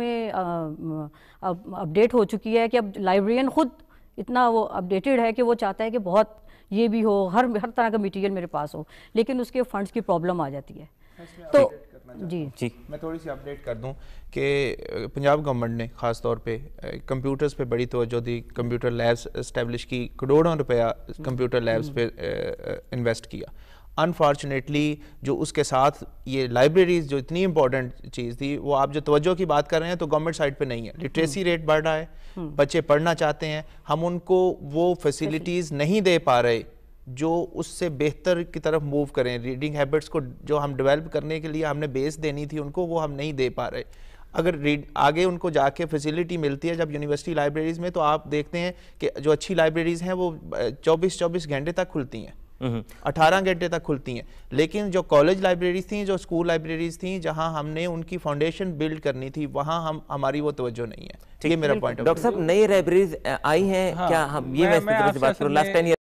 में अपडेट हो चुकी है कि अब लाइब्रेरियन ख़ुद इतना वो अपडेटेड है कि वो चाहता है कि बहुत ये भी हो हर हर तरह का मटेरियल मेरे पास हो लेकिन उसके फंड्स की प्रॉब्लम आ जाती है तो जी जी मैं थोड़ी सी अपडेट कर दूं कि पंजाब गवर्नमेंट ने ख़ास तौर पे कंप्यूटर्स पे बड़ी तवज्जो दी कंप्यूटर लैब्स इस्टेब्लिश की करोड़ों रुपया कंप्यूटर लैब्स हम्म। पे इन्वेस्ट किया अनफॉर्चुनेटली जो उसके साथ ये लाइब्रेरीज जो इतनी इंपॉर्टेंट चीज़ थी वो आप जो तवज्जो की बात कर रहे हैं तो गवर्नमेंट साइड पे नहीं है लिटरेसी रेट बढ़ रहा है हम्म। बच्चे पढ़ना चाहते हैं हम उनको वो फैसिलिटीज़ नहीं दे पा रहे जो उससे बेहतर की तरफ मूव करें रीडिंग हैबिट्स को जो हम डेवलप करने के लिए हमने बेस देनी थी उनको वो हम नहीं दे पा रहे अगर रीड आगे उनको जाके फैसिलिटी मिलती है जब यूनिवर्सिटी लाइब्रेरीज़ में तो आप देखते हैं कि जो अच्छी लाइब्रेरीज़ हैं वो 24 24 घंटे तक खुलती हैं 18 हम्म। घंटे तक खुलती हैं लेकिन जो कॉलेज लाइब्रेरीज थी जो स्कूल लाइब्रेरीज थी जहाँ हमने उनकी फाउंडेशन बिल्ड करनी थी वहाँ हम हमारी वो तवज्जो नहीं है ठीक है मेरा पॉइंट डॉक्टर साहब नई लाइब्रेरीज आई हैं हाँ, क्या हम ये मैं, बात लास्ट टेन